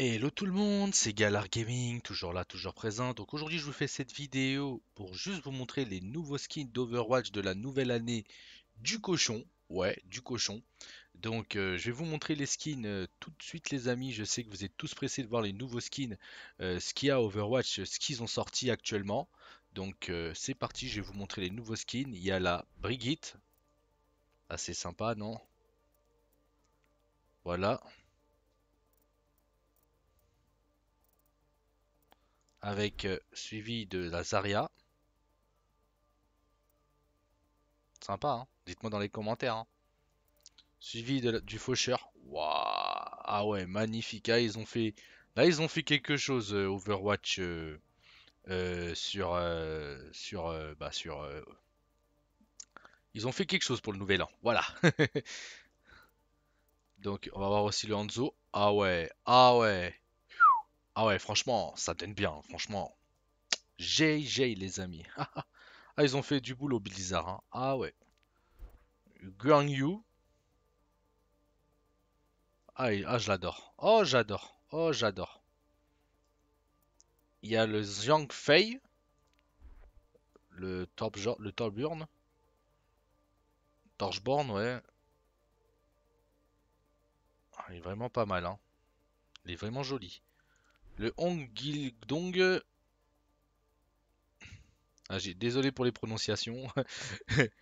Hello tout le monde, c'est Galar Gaming, toujours là, toujours présent. Donc aujourd'hui je vous fais cette vidéo pour juste vous montrer les nouveaux skins d'Overwatch de la nouvelle année du cochon. Ouais, du cochon. Donc euh, je vais vous montrer les skins euh, tout de suite les amis. Je sais que vous êtes tous pressés de voir les nouveaux skins, euh, ce qu'il y a Overwatch, ce qu'ils ont sorti actuellement. Donc c'est parti, je vais vous montrer les nouveaux skins. Il y a la Brigitte. Assez sympa, non Voilà. avec euh, suivi de la Zarya. Sympa, hein dites-moi dans les commentaires. Hein. suivi du faucheur. Waouh Ah ouais, magnifique. Là, ah, ils ont fait, là, ils ont fait quelque chose, euh, Overwatch, euh, sur... sur, bah, sur Ils ont fait quelque chose pour le nouvel an. Voilà. Donc, on va voir aussi le Hanzo. Ah ouais, ah ouais. Ah ouais, franchement, ça donne bien, hein, franchement. JJ les amis. ah, ils ont fait du boulot Blizzard. Hein. Ah ouais. Guang Yu. Ah, ah, je l'adore. Oh, j'adore. Oh, j'adore. Il y a le Zhang Fei. Le top, le Torburn. Torchborn, ouais. Ah, il est vraiment pas mal, hein. Il est vraiment joli. Le Hong Dong, Ah, j'ai désolé pour les prononciations.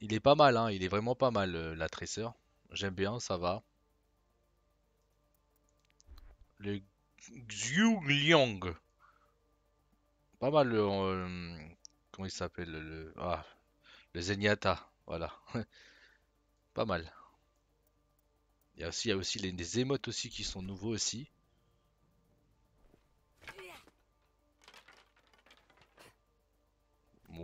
il est pas mal, hein, Il est vraiment pas mal, euh, la tresseur. J'aime bien, ça va. Le Liang. Pas mal le... Euh, comment il s'appelle le, ah, le Zenyatta. Voilà. pas mal. Il y a aussi, il aussi les, les aussi qui sont nouveaux aussi.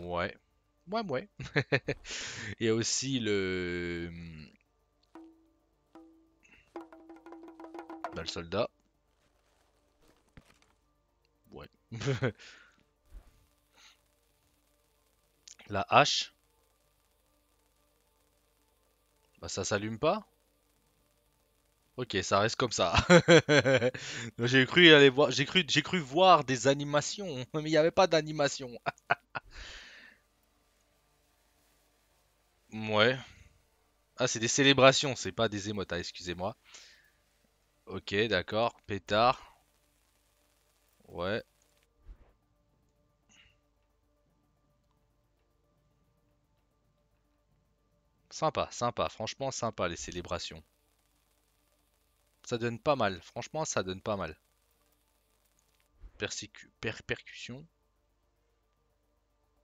Ouais. Ouais, ouais. Il y a aussi le. Hmm, ben, le soldat. Ouais. La hache. Bah ça s'allume pas Ok, ça reste comme ça. j'ai cru aller voir, j'ai cru, j'ai cru voir des animations, mais il n'y avait pas d'animation. Ouais. Ah, c'est des célébrations, c'est pas des émotes, ah, excusez-moi. Ok, d'accord. Pétard. Ouais. Sympa, sympa. Franchement, sympa les célébrations. Ça donne pas mal. Franchement, ça donne pas mal. persécu percussion.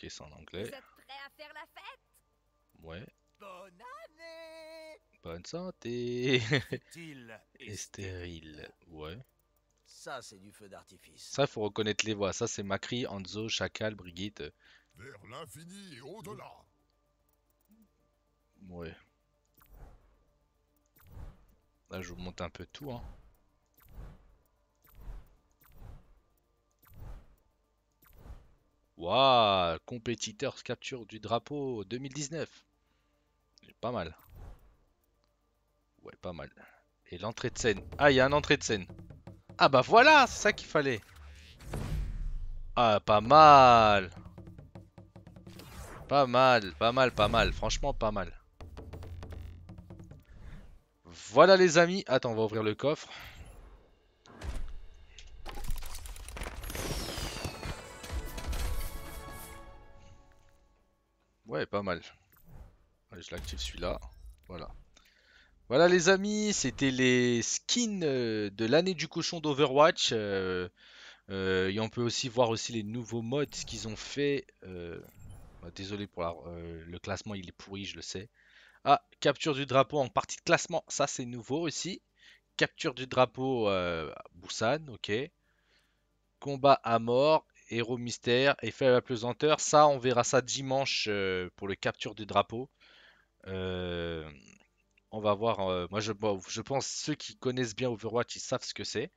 Ok, c'est en anglais. Vous êtes prêts à faire la fête Ouais. Bonne année Bonne santé Et stérile, ouais. Ça, c'est du feu d'artifice. Ça, faut reconnaître les voix. Ça, c'est Macri, Anzo, Chacal, Brigitte. Vers l'infini et au-delà. Ouais. Là, je vous montre un peu tout, hein. Waouh, compétiteur capture du drapeau 2019. Pas mal. Ouais, pas mal. Et l'entrée de scène. Ah, il y a un entrée de scène. Ah bah voilà, c'est ça qu'il fallait. Ah, pas mal. Pas mal, pas mal, pas mal. Franchement, pas mal. Voilà les amis. Attends, on va ouvrir le coffre. Ouais, pas mal. je l'active celui-là. Voilà. Voilà les amis, c'était les skins euh, de l'année du cochon d'Overwatch. Euh, euh, et on peut aussi voir aussi les nouveaux modes qu'ils ont fait. Bah, désolé pour le classement, il est pourri, je le sais. Ah, capture du drapeau en partie de classement, ça c'est nouveau aussi. Capture du drapeau Busan, ok. Combat à mort héros mystère, effet à la pesanteur. Ça, on verra ça dimanche euh, pour le capture du drapeau. Euh, on va voir. Euh, moi, je, je, pense ceux qui connaissent bien Overwatch, ils savent ce que c'est.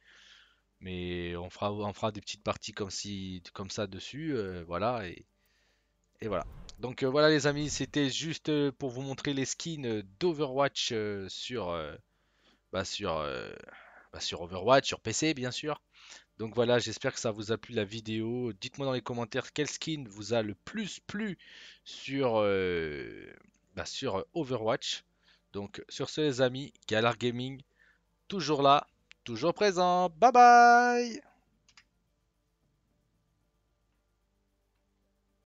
Mais on fera, des petites parties comme, ça dessus. voilà. Et, et, voilà. Donc voilà, les amis, c'était juste pour vous montrer les skins d'Overwatch sur, bah, sur bah, sur Overwatch, sur PC bien sûr. Donc voilà, j'espère que ça vous a plu la vidéo. Dites-moi dans les commentaires quel skin vous a le plus plu sur, euh, bah, sur euh, Overwatch. Donc sur ce les amis, Galar Gaming, toujours là, toujours présent. Bye bye